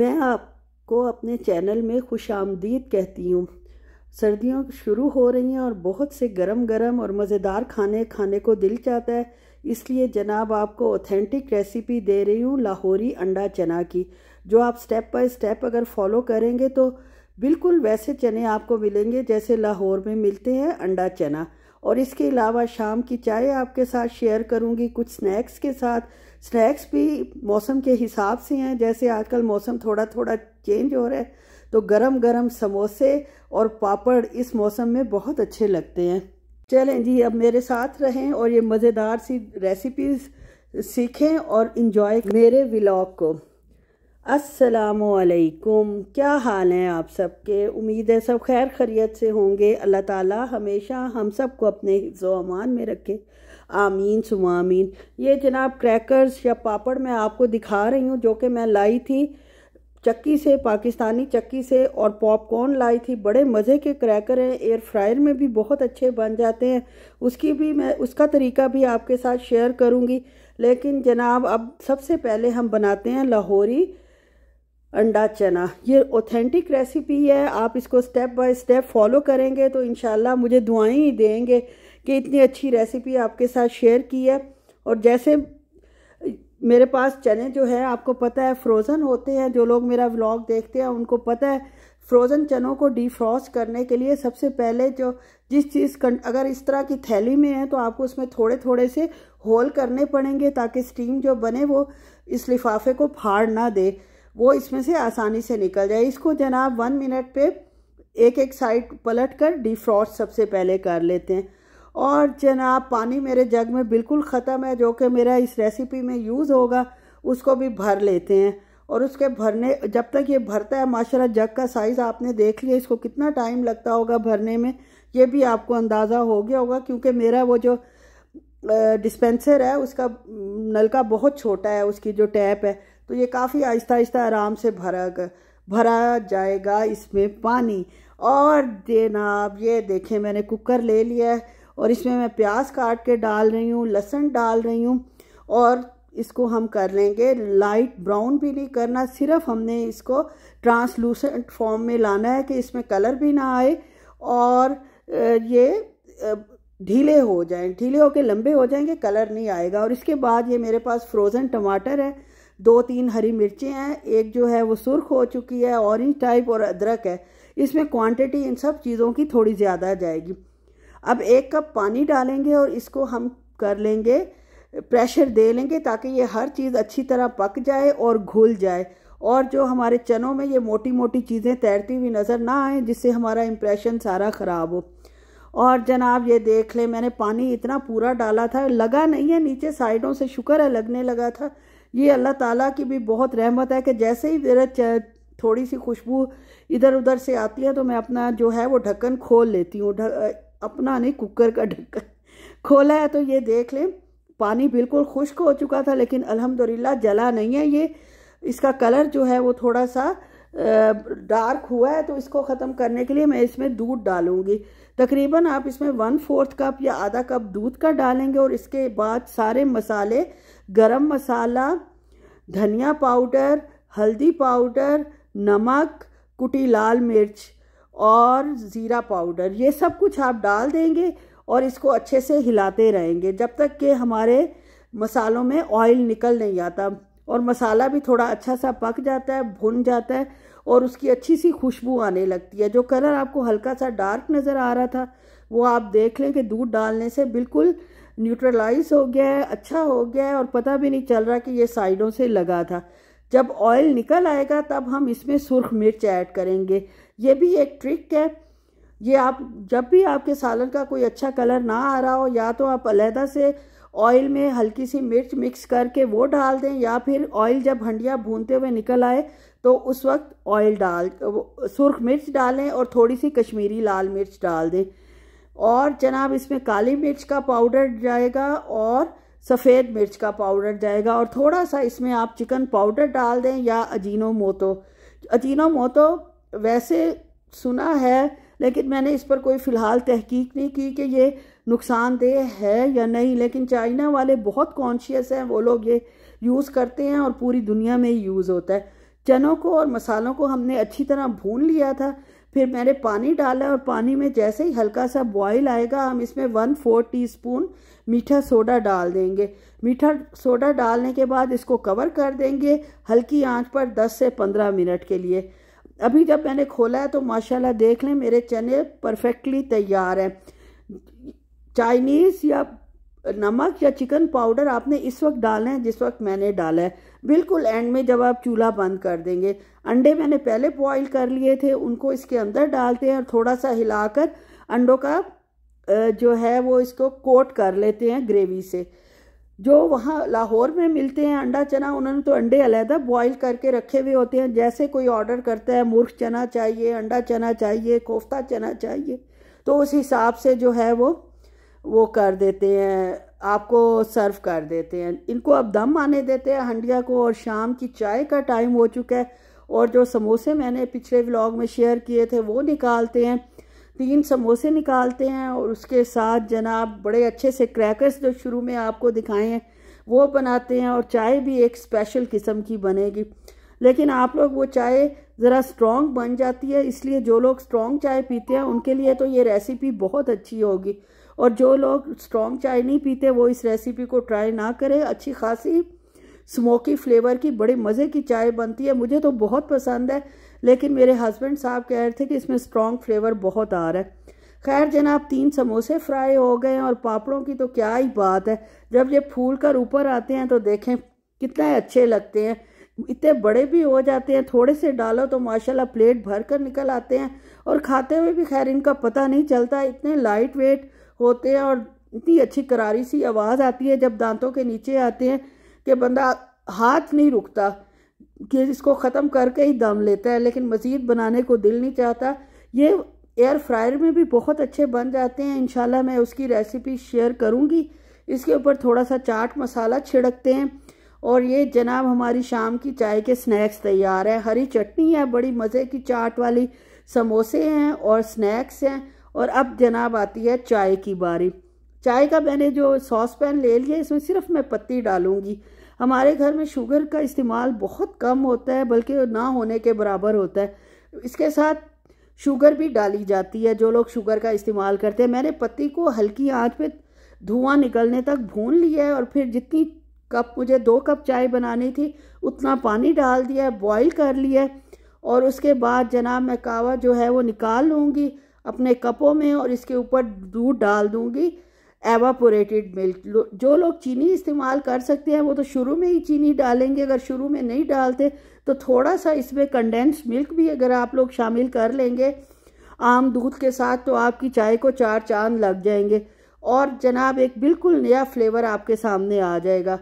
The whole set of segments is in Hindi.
मैं आपको अपने चैनल में खुश आमदीद कहती हूँ सर्दियों शुरू हो रही हैं और बहुत से गरम गरम और मज़ेदार खाने खाने को दिल चाहता है इसलिए जनाब आपको ऑथेंटिक रेसिपी दे रही हूँ लाहौरी अंडा चना की जो आप स्टेप बाय स्टेप अगर फॉलो करेंगे तो बिल्कुल वैसे चने आपको मिलेंगे जैसे लाहौर में मिलते हैं अंडा चना और इसके अलावा शाम की चाय आपके साथ शेयर करूँगी कुछ स्नैक्स के साथ स्नैक्स भी मौसम के हिसाब से हैं जैसे आजकल मौसम थोड़ा थोड़ा चेंज हो रहा है तो गरम गरम समोसे और पापड़ इस मौसम में बहुत अच्छे लगते हैं चलें जी अब मेरे साथ रहें और ये मज़ेदार सी रेसिपीज़ सीखें और इन्जॉय मेरे व्लॉग को असलकुम क्या हाल है आप सबके उम्मीद है सब खैर खरीत से होंगे अल्लाह ताला हमेशा हम सब को अपने हिफ्ज़ अमान में रखे आमीन सुमामीन ये जनाब क्रैकर्स या पापड़ मैं आपको दिखा रही हूँ जो कि मैं लाई थी चक्की से पाकिस्तानी चक्की से और पॉपकॉर्न लाई थी बड़े मज़े के क्रैकर हैं एयर फ्रायर में भी बहुत अच्छे बन जाते हैं उसकी भी मैं उसका तरीका भी आपके साथ शेयर करूँगी लेकिन जनाब अब सबसे पहले हम बनाते हैं लाहौरी अंडा चना ये ऑथेंटिक रेसिपी है आप इसको स्टेप बाय स्टेप फॉलो करेंगे तो इन मुझे दुआएं ही देंगे कि इतनी अच्छी रेसिपी आपके साथ शेयर की है और जैसे मेरे पास चने जो है आपको पता है फ्रोज़न होते हैं जो लोग मेरा व्लॉग देखते हैं उनको पता है फ्रोज़न चनों को डिफ्रॉस्ट करने के लिए सबसे पहले जो जिस चीज़ अगर इस तरह की थैली में है तो आपको उसमें थोड़े थोड़े से होल करने पड़ेंगे ताकि स्टीम जो बने वो इस लिफाफे को फाड़ ना दे वो इसमें से आसानी से निकल जाए इसको जनाब वन मिनट पे एक एक साइड पलट कर डिफ्रॉस्ट सबसे पहले कर लेते हैं और जनाब पानी मेरे जग में बिल्कुल ख़त्म है जो कि मेरा इस रेसिपी में यूज़ होगा उसको भी भर लेते हैं और उसके भरने जब तक ये भरता है माशा जग का साइज़ आपने देख लिया इसको कितना टाइम लगता होगा भरने में ये भी आपको अंदाज़ा हो गया होगा क्योंकि मेरा वो जो डिस्पेंसर है उसका नलका बहुत छोटा है उसकी जो टैप है तो ये काफ़ी आहिस्ता आहिस्ता आराम से भरा भरा जाएगा इसमें पानी और जनाब ये देखें मैंने कुकर ले लिया है और इसमें मैं प्याज काट के डाल रही हूँ लहसन डाल रही हूँ और इसको हम कर लेंगे लाइट ब्राउन भी नहीं करना सिर्फ हमने इसको ट्रांसलूसेंट फॉर्म में लाना है कि इसमें कलर भी ना आए और ये ढीले हो जाएं ढीले होके लंबे हो जाएंगे कलर नहीं आएगा और इसके बाद ये मेरे पास फ्रोज़न टमाटर है दो तीन हरी मिर्चें हैं एक जो है वो सुर्ख हो चुकी है ऑरेंज टाइप और अदरक है इसमें क्वांटिटी इन सब चीज़ों की थोड़ी ज़्यादा जाएगी अब एक कप पानी डालेंगे और इसको हम कर लेंगे प्रेशर दे लेंगे ताकि ये हर चीज़ अच्छी तरह पक जाए और घुल जाए और जो हमारे चनों में ये मोटी मोटी चीज़ें तैरती हुई नज़र ना आए जिससे हमारा इम्प्रेशन सारा ख़राब हो और जनाब ये देख ले मैंने पानी इतना पूरा डाला था लगा नहीं है नीचे साइडों से शुक्र है लगने लगा था ये अल्लाह ताला की भी बहुत रहमत है कि जैसे ही मेरा थोड़ी सी खुशबू इधर उधर से आती है तो मैं अपना जो है वो ढक्कन खोल लेती हूँ अपना नहीं कुकर का ढक्कन खोला है तो ये देख लें पानी बिल्कुल खुश्क हो चुका था लेकिन अलहमदिल्ला जला नहीं है ये इसका कलर जो है वो थोड़ा सा डार्क हुआ है तो इसको ख़त्म करने के लिए मैं इसमें दूध डालूँगी तकरीबन आप इसमें वन फोर्थ कप या आधा कप दूध का डालेंगे और इसके बाद सारे मसाले गरम मसाला धनिया पाउडर हल्दी पाउडर नमक कुटी लाल मिर्च और ज़ीरा पाउडर ये सब कुछ आप डाल देंगे और इसको अच्छे से हिलाते रहेंगे जब तक कि हमारे मसालों में ऑयल निकल नहीं आता और मसाला भी थोड़ा अच्छा सा पक जाता है भुन जाता है और उसकी अच्छी सी खुशबू आने लगती है जो कलर आपको हल्का सा डार्क नज़र आ रहा था वो आप देख लें कि दूध डालने से बिल्कुल न्यूट्रलाइज हो गया है अच्छा हो गया है और पता भी नहीं चल रहा कि ये साइडों से लगा था जब ऑयल निकल आएगा तब हम इसमें सुरख मिर्च ऐड करेंगे ये भी एक ट्रिक है ये आप जब भी आपके सालन का कोई अच्छा कलर ना आ रहा हो या तो आप अलहदा से ऑयल में हल्की सी मिर्च मिक्स करके वो डाल दें या फिर ऑयल जब हंडिया भूनते हुए निकल आए तो उस वक्त ऑयल डाल सुर्ख मिर्च डालें और थोड़ी सी कश्मीरी लाल मिर्च डाल दें और जनाब इसमें काली मिर्च का पाउडर जाएगा और सफ़ेद मिर्च का पाउडर जाएगा और थोड़ा सा इसमें आप चिकन पाउडर डाल दें या अजीनो मोतो अजीनो मोतो वैसे सुना है लेकिन मैंने इस पर कोई फ़िलहाल तहकीक नहीं की कि ये नुकसानदेह है या नहीं लेकिन चाइना वाले बहुत कॉन्शियस हैं वो लोग ये यूज़ करते हैं और पूरी दुनिया में यूज़ होता है चनों को और मसालों को हमने अच्छी तरह भून लिया था फिर मैंने पानी डाला और पानी में जैसे ही हल्का सा बॉयल आएगा हम इसमें वन फोर टी स्पून मीठा सोडा डाल देंगे मीठा सोडा डालने के बाद इसको कवर कर देंगे हल्की आंच पर 10 से 15 मिनट के लिए अभी जब मैंने खोला है तो माशाल्लाह देख लें मेरे चने परफेक्टली तैयार हैं चाइनीज़ या नमक या चिकन पाउडर आपने इस वक्त डालना है जिस वक्त मैंने डाला है बिल्कुल एंड में जब आप चूल्हा बंद कर देंगे अंडे मैंने पहले बॉईल कर लिए थे उनको इसके अंदर डालते हैं और थोड़ा सा हिलाकर अंडों का जो है वो इसको कोट कर लेते हैं ग्रेवी से जो वहाँ लाहौर में मिलते हैं अंडा चना उन्होंने तो अंडे अलहदा बॉयल करके रखे हुए होते हैं जैसे कोई ऑर्डर करता है मुर्ख चना चाहिए अंडा चना चाहिए कोफ्ता चना चाहिए तो उस हिसाब से जो है वो वो कर देते हैं आपको सर्व कर देते हैं इनको अब दम आने देते हैं हंडिया को और शाम की चाय का टाइम हो चुका है और जो समोसे मैंने पिछले व्लॉग में शेयर किए थे वो निकालते हैं तीन समोसे निकालते हैं और उसके साथ जनाब बड़े अच्छे से क्रैकर्स जो शुरू में आपको दिखाए हैं वो बनाते हैं और चाय भी एक स्पेशल किस्म की बनेगी लेकिन आप लोग वो चाय ज़रा स्ट्रॉन्ग बन जाती है इसलिए जो लोग स्ट्रॉन्ग चाय पीते हैं उनके लिए तो ये रेसिपी बहुत अच्छी होगी और जो लोग स्ट्रॉन्ग चाय नहीं पीते वो इस रेसिपी को ट्राई ना करें अच्छी खासी स्मोकी फ्लेवर की बड़े मज़े की चाय बनती है मुझे तो बहुत पसंद है लेकिन मेरे हस्बैंड साहब कह रहे थे कि इसमें स्ट्रॉन्ग फ्लेवर बहुत आ रहा है खैर जनाब तीन समोसे फ्राई हो गए और पापड़ों की तो क्या ही बात है जब ये फूल कर ऊपर आते हैं तो देखें कितने अच्छे लगते हैं इतने बड़े भी हो जाते हैं थोड़े से डालो तो माशाल्लाह प्लेट भर कर निकल आते हैं और खाते हुए भी खैर इनका पता नहीं चलता इतने लाइट वेट होते हैं और इतनी अच्छी करारी सी आवाज़ आती है जब दांतों के नीचे आते हैं कि बंदा हाथ नहीं रुकता कि इसको ख़त्म करके ही दम लेता है लेकिन मज़ीद बनाने को दिल नहीं चाहता ये एयर फ्रायर में भी बहुत अच्छे बन जाते हैं इन मैं उसकी रेसिपी शेयर करूँगी इसके ऊपर थोड़ा सा चाट मसाला छिड़कते हैं और ये जनाब हमारी शाम की चाय के स्नैक्स तैयार हैं हरी चटनी है बड़ी मज़े की चाट वाली समोसे हैं और स्नैक्स हैं और अब जनाब आती है चाय की बारी चाय का मैंने जो सॉस पैन ले लिया इसमें सिर्फ मैं पत्ती डालूंगी हमारे घर में शुगर का इस्तेमाल बहुत कम होता है बल्कि ना होने के बराबर होता है इसके साथ शुगर भी डाली जाती है जो लोग शुगर का इस्तेमाल करते हैं मैंने पत्ती को हल्की आंच पे धुआं निकलने तक भून लिया है और फिर जितनी कप मुझे दो कप चाय बनानी थी उतना पानी डाल दिया है बॉयल कर लिया है और उसके बाद जनाब मैं कावा जो है वो निकाल लूँगी अपने कपों में और इसके ऊपर दूध डाल दूँगी एवापोरेटेड मिल्क जो लोग चीनी इस्तेमाल कर सकते हैं वो तो शुरू में ही चीनी डालेंगे अगर शुरू में नहीं डालते तो थोड़ा सा इसमें कंडेंस मिल्क भी अगर आप लोग शामिल कर लेंगे आम दूध के साथ तो आपकी चाय को चार चांद लग जाएंगे और जनाब एक बिल्कुल नया फ्लेवर आपके सामने आ जाएगा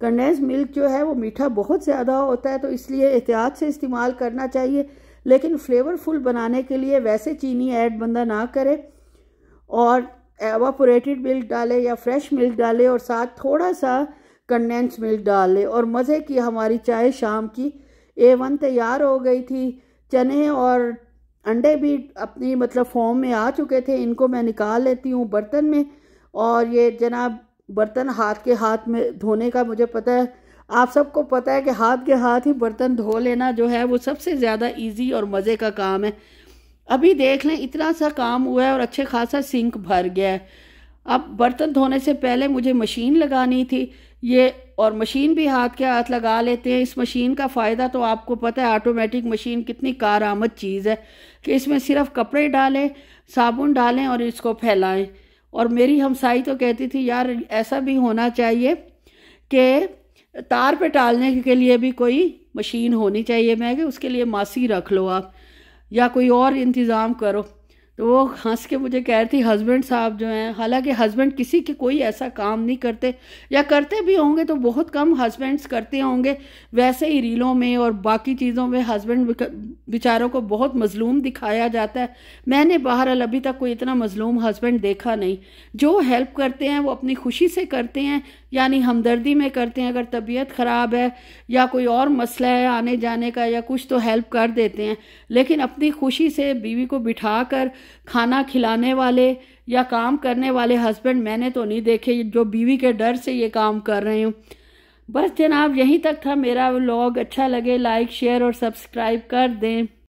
कंडेंस मिल्क जो है वो मीठा बहुत ज़्यादा होता है तो इसलिए एहतियात से इस्तेमाल करना चाहिए लेकिन फ्लेवरफुल बनाने के लिए वैसे चीनी ऐड बंदा ना करे और एवापोरेटेड मिल्क डाले या फ्रेश मिल्क डाले और साथ थोड़ा सा कंडेंस मिल्क डाल ले और मज़े की हमारी चाय शाम की ए वन तैयार हो गई थी चने और अंडे भी अपनी मतलब फॉर्म में आ चुके थे इनको मैं निकाल लेती हूँ बर्तन में और ये जनाब बर्तन हाथ के हाथ में धोने का मुझे पता है आप सबको पता है कि हाथ के हाथ ही बर्तन धो लेना जो है वो सबसे ज़्यादा इजी और मज़े का काम है अभी देख लें इतना सा काम हुआ है और अच्छे खासा सिंक भर गया है अब बर्तन धोने से पहले मुझे मशीन लगानी थी ये और मशीन भी हाथ के हाथ लगा लेते हैं इस मशीन का फ़ायदा तो आपको पता है ऑटोमेटिक मशीन कितनी कार आमद चीज़ है कि इसमें सिर्फ कपड़े डालें साबुन डालें और इसको फैलाएँ और मेरी हमसाई तो कहती थी यार ऐसा भी होना चाहिए कि तार पे टालने के लिए भी कोई मशीन होनी चाहिए मैं कि उसके लिए मासी रख लो आप या कोई और इंतज़ाम करो तो वो हंस के मुझे कह रही थी हस्बैंड साहब जो हैं हालांकि हस्बैंड किसी के कोई ऐसा काम नहीं करते या करते भी होंगे तो बहुत कम हस्बैंड्स करते होंगे वैसे ही रीलों में और बाकी चीज़ों में हस्बैंड बेचारों को बहुत मजलूम दिखाया जाता है मैंने बहरहाल अभी तक कोई इतना मजलूम हस्बैंड देखा नहीं जो हेल्प करते हैं वो अपनी खुशी से करते हैं यानी हमदर्दी में करते हैं अगर तबीयत ख़राब है या कोई और मसला है आने जाने का या कुछ तो हेल्प कर देते हैं लेकिन अपनी खुशी से बीवी को बिठा कर खाना खिलाने वाले या काम करने वाले हस्बैंड मैंने तो नहीं देखे जो बीवी के डर से ये काम कर रहे हूँ बस जनाब यहीं तक था मेरा व्लॉग अच्छा लगे लाइक शेयर और सब्सक्राइब कर दें